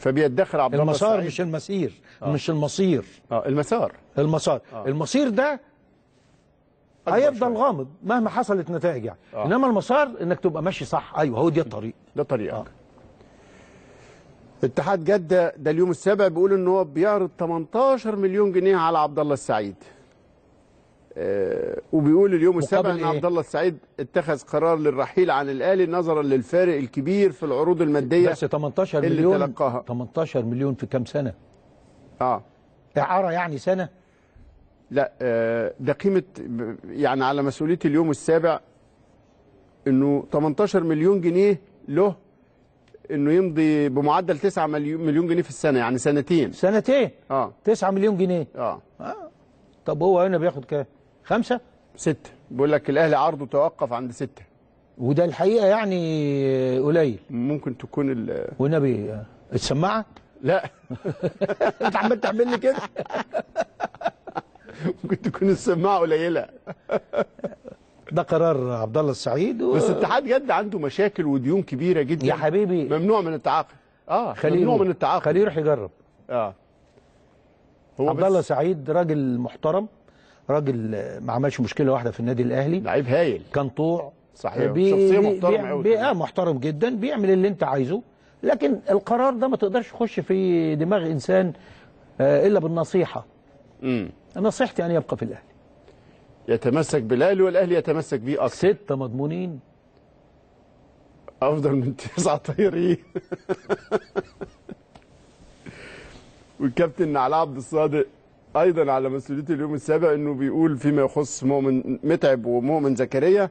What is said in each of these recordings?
فبيتدخل عبد الله المسار مش المسير آه. مش المصير اه المسار آه. المسار آه. المصير ده هيفضل غامض مهما حصلت نتائج يعني آه. انما المسار انك تبقى ماشي صح ايوه هو دي الطريق ده طريقك آه. اتحاد جده ده اليوم السابع بيقول ان هو بيعرض 18 مليون جنيه على عبد الله السعيد آه، وبيقول اليوم السابع ان إيه؟ عبد الله السعيد اتخذ قرار للرحيل عن الاهلي نظرا للفارق الكبير في العروض الماديه بس 18 اللي مليون اللي تلقاها 18 مليون في كام سنه؟ اه اعاره يعني سنه؟ لا آه، ده قيمه يعني على مسؤوليه اليوم السابع انه 18 مليون جنيه له انه يمضي بمعدل 9 مليون جنيه في السنه يعني سنتين سنتين اه 9 مليون جنيه اه, آه. طب هو هنا بياخد كام؟ خمسة ستة بيقول لك الأهلي عرضه توقف عند ستة وده الحقيقة يعني قليل ممكن تكون ال والنبي السماعة؟ لا أنت عمال تعمل لي كده ممكن تكون السماعة قليلة ده قرار عبد الله السعيد و... بس اتحاد جد عنده مشاكل وديون كبيرة جدا يا حبيبي ممنوع من التعاقد اه خليه ممنوع من التعاقد خليه يروح يجرب اه هو عبد الله سعيد راجل محترم راجل ما عملش مشكله واحده في النادي الاهلي لعيب هايل كان طوع صحيح بي شخصيه محترمه قوي بي آه محترم جدا بيعمل اللي انت عايزه لكن القرار ده ما تقدرش تخش في دماغ انسان آه الا بالنصيحه امم نصيحتي ان يبقى في الاهلي يتمسك بالاهلي والاهلي يتمسك بيه اكتر سته مضمونين افضل من تسعه طايرين والكابتن علاء عبد الصادق ايضا على مسؤوليه اليوم السابع انه بيقول فيما يخص مؤمن متعب ومؤمن زكريا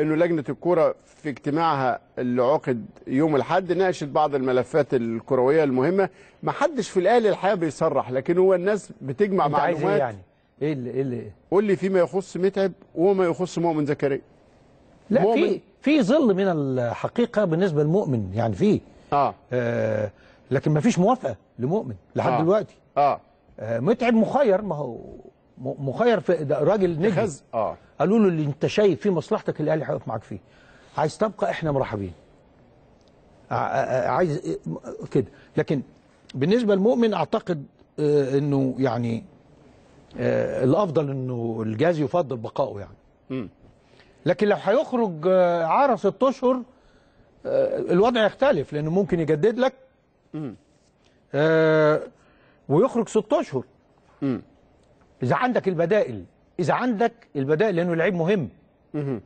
انه لجنه الكوره في اجتماعها اللي عقد يوم الاحد ناقشت بعض الملفات الكرويه المهمه ما حدش في الاهلي الحقيقه بيصرح لكن هو الناس بتجمع انت معلومات عايز ايه يعني ايه اللي ايه اللي قول لي فيما يخص متعب وما يخص مؤمن زكريا لا في في ظل من الحقيقه بالنسبه للمؤمن يعني في آه. آه لكن ما فيش موافقه لمؤمن لحد آه. دلوقتي اه آه، متعب مخير ما هو مخير في راجل نجم اه قالوا له اللي انت شايف فيه مصلحتك الاهلي هيقف معاك فيه عايز تبقى احنا مرحبين آه، آه، عايز كده لكن بالنسبه للمؤمن اعتقد انه يعني الافضل انه الجهاز يفضل بقائه يعني لكن لو هيخرج عارة ست اشهر الوضع يختلف لانه ممكن يجدد لك ويخرج ست اشهر اذا عندك البدائل اذا عندك البدائل لانه اللعيب مهم مم.